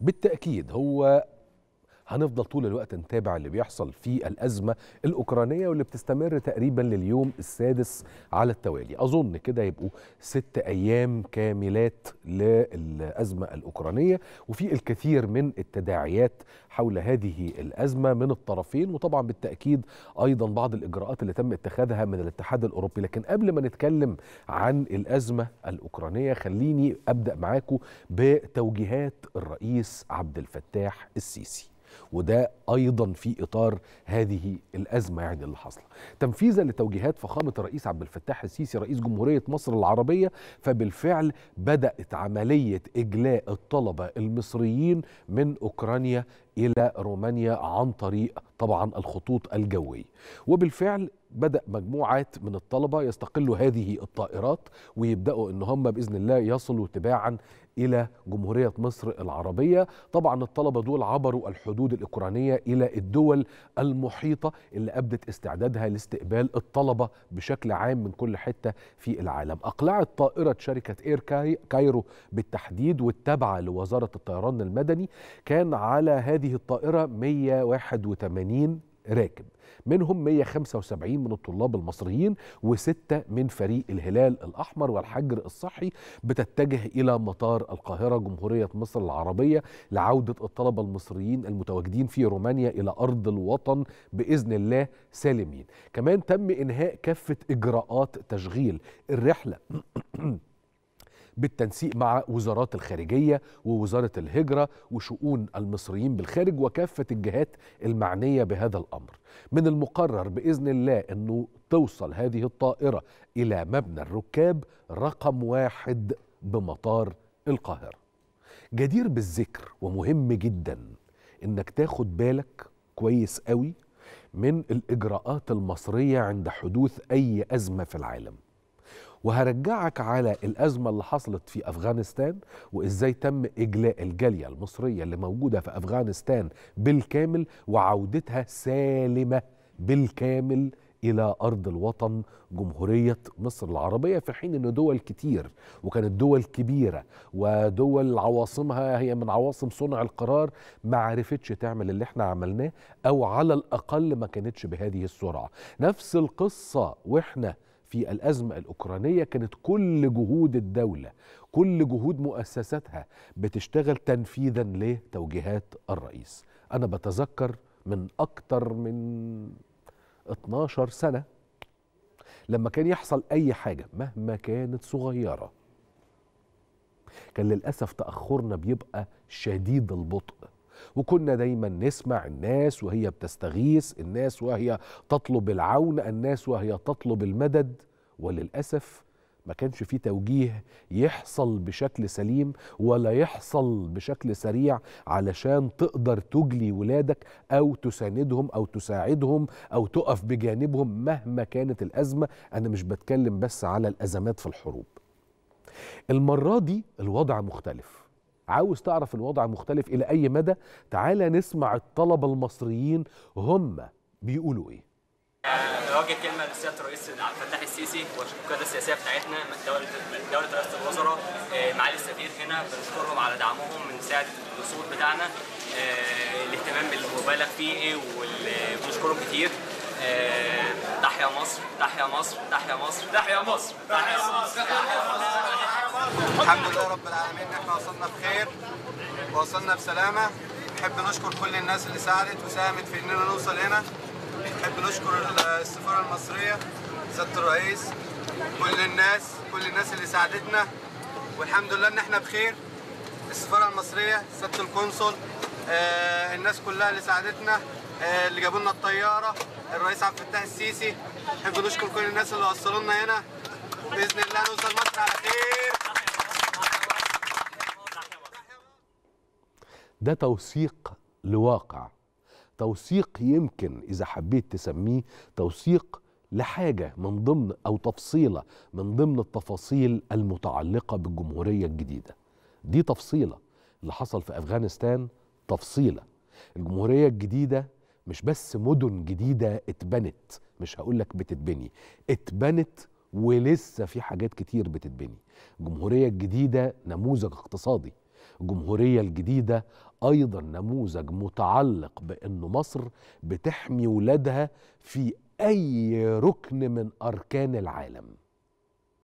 بالتأكيد هو هنفضل طول الوقت نتابع اللي بيحصل في الأزمة الأوكرانية واللي بتستمر تقريبا لليوم السادس على التوالي أظن كده يبقوا ست أيام كاملات للأزمة الأوكرانية وفي الكثير من التداعيات حول هذه الأزمة من الطرفين وطبعا بالتأكيد أيضا بعض الإجراءات اللي تم اتخاذها من الاتحاد الأوروبي لكن قبل ما نتكلم عن الأزمة الأوكرانية خليني أبدأ معاكم بتوجيهات الرئيس عبد الفتاح السيسي وده ايضا في اطار هذه الازمه يعني اللي حاصله. تنفيذا لتوجيهات فخامه الرئيس عبد الفتاح السيسي رئيس جمهوريه مصر العربيه فبالفعل بدات عمليه اجلاء الطلبه المصريين من اوكرانيا الى رومانيا عن طريق طبعا الخطوط الجويه وبالفعل بدأ مجموعات من الطلبة يستقلوا هذه الطائرات ويبدأوا إن هم بإذن الله يصلوا تباعا إلى جمهورية مصر العربية طبعا الطلبة دول عبروا الحدود الأوكرانية إلى الدول المحيطة اللي أبدت استعدادها لاستقبال الطلبة بشكل عام من كل حتة في العالم أقلعت طائرة شركة إير كايرو بالتحديد والتابعة لوزارة الطيران المدني كان على هذه الطائرة 181 راكب منهم 175 من الطلاب المصريين وستة من فريق الهلال الأحمر والحجر الصحي بتتجه إلى مطار القاهرة جمهورية مصر العربية لعودة الطلبة المصريين المتواجدين في رومانيا إلى أرض الوطن بإذن الله سالمين كمان تم إنهاء كافة إجراءات تشغيل الرحلة بالتنسيق مع وزارات الخارجيه ووزاره الهجره وشؤون المصريين بالخارج وكافه الجهات المعنيه بهذا الامر. من المقرر باذن الله انه توصل هذه الطائره الى مبنى الركاب رقم واحد بمطار القاهره. جدير بالذكر ومهم جدا انك تاخد بالك كويس قوي من الاجراءات المصريه عند حدوث اي ازمه في العالم وهرجعك على الأزمة اللي حصلت في أفغانستان وإزاي تم إجلاء الجالية المصرية اللي موجودة في أفغانستان بالكامل وعودتها سالمة بالكامل إلى أرض الوطن جمهورية مصر العربية في حين أن دول كتير وكانت دول كبيرة ودول عواصمها هي من عواصم صنع القرار ما عرفتش تعمل اللي احنا عملناه أو على الأقل ما كانتش بهذه السرعة نفس القصة وإحنا في الأزمة الأوكرانية كانت كل جهود الدولة كل جهود مؤسساتها بتشتغل تنفيذا لتوجيهات الرئيس أنا بتذكر من أكتر من 12 سنة لما كان يحصل أي حاجة مهما كانت صغيرة كان للأسف تأخرنا بيبقى شديد البطء وكنا دايما نسمع الناس وهي بتستغيث الناس وهي تطلب العون الناس وهي تطلب المدد وللأسف ما كانش في توجيه يحصل بشكل سليم ولا يحصل بشكل سريع علشان تقدر تجلي ولادك او تساندهم او تساعدهم او تقف بجانبهم مهما كانت الازمه انا مش بتكلم بس على الازمات في الحروب المره دي الوضع مختلف عاوز تعرف الوضع مختلف إلى أي مدى تعالى نسمع الطلبة المصريين هم بيقولوا إيه نوجه كلمه لسياده الرئيس عبد الفتاح السيسي والقياده السياسيه بتاعتنا من دوله من دوله رئاسه الوزراء آه، معالي السفير هنا بنشكرهم على دعمهم من ساعه الوصول بتاعنا آه، الاهتمام المبالغ فيه إيه، وبنشكرهم كتير آه، تحيا مصر تحيا مصر تحيا مصر تحيا مصر تحيا مصر تحيا مصر الحمد لله رب العالمين ان احنا وصلنا بخير ووصلنا بسلامه نحب نشكر كل الناس اللي ساعدت وساهمت في اننا نوصل هنا نحب نشكر السفاره المصريه سياده الرئيس كل الناس كل الناس اللي ساعدتنا والحمد لله ان احنا بخير السفاره المصريه سياده القنصل آه الناس كلها اللي ساعدتنا آه اللي جابوا لنا الطياره الرئيس عبد الفتاح السيسي نحب نشكر كل الناس اللي وصلوا لنا هنا باذن الله نوصل مصر على خير ده توثيق لواقع توثيق يمكن إذا حبيت تسميه توثيق لحاجة من ضمن أو تفصيلة من ضمن التفاصيل المتعلقة بالجمهورية الجديدة دي تفصيلة اللي حصل في أفغانستان تفصيلة الجمهورية الجديدة مش بس مدن جديدة اتبنت مش هقولك بتتبني اتبنت ولسه في حاجات كتير بتتبني الجمهورية الجديدة نموذج اقتصادي الجمهورية الجديدة أيضا نموذج متعلق بأن مصر بتحمي ولادها في أي ركن من أركان العالم